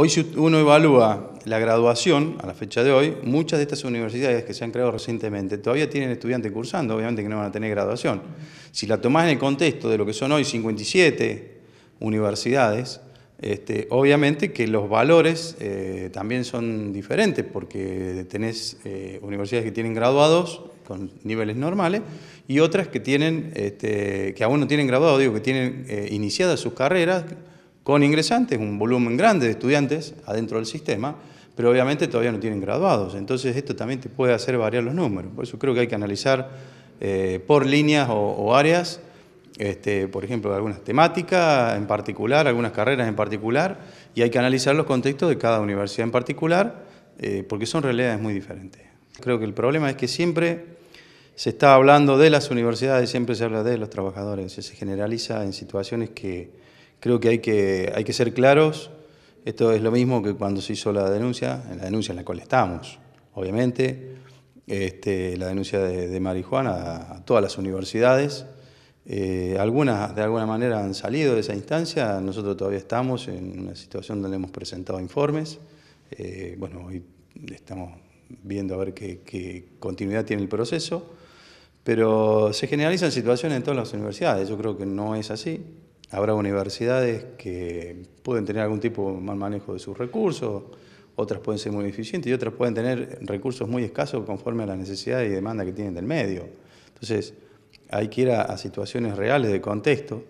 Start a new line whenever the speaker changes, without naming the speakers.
Hoy si uno evalúa la graduación, a la fecha de hoy, muchas de estas universidades que se han creado recientemente todavía tienen estudiantes cursando, obviamente que no van a tener graduación. Si la tomás en el contexto de lo que son hoy 57 universidades, este, obviamente que los valores eh, también son diferentes porque tenés eh, universidades que tienen graduados con niveles normales y otras que tienen, este, que aún no tienen graduados, digo, que tienen eh, iniciadas sus carreras con ingresantes, un volumen grande de estudiantes adentro del sistema, pero obviamente todavía no tienen graduados. Entonces esto también te puede hacer variar los números. Por eso creo que hay que analizar eh, por líneas o, áreas, este, por ejemplo, algunas temáticas en particular, algunas carreras en particular, y hay que analizar los contextos de cada universidad en particular, eh, porque son realidades muy diferentes. Creo que el problema es que siempre se está hablando de las universidades, siempre se habla de los trabajadores, se generaliza en situaciones que Creo que hay que, hay que ser claros. Esto es lo mismo que cuando se hizo la denuncia, en la denuncia en la cual estamos, obviamente, este, la denuncia de, de marihuana a, todas las universidades. Eh, algunas, de alguna manera, han salido de esa instancia. Nosotros todavía estamos en una situación donde hemos presentado informes. Eh, bueno, hoy estamos viendo a ver qué continuidad tiene el proceso. Pero se generalizan situaciones en todas las universidades. Yo creo que no es así. Habrá universidades que pueden tener algún tipo de mal manejo de sus recursos, otras pueden ser muy eficientes y otras pueden tener recursos muy escasos conforme a la necesidad y demanda que tienen del medio. Entonces, hay que ir a, a situaciones reales de contexto.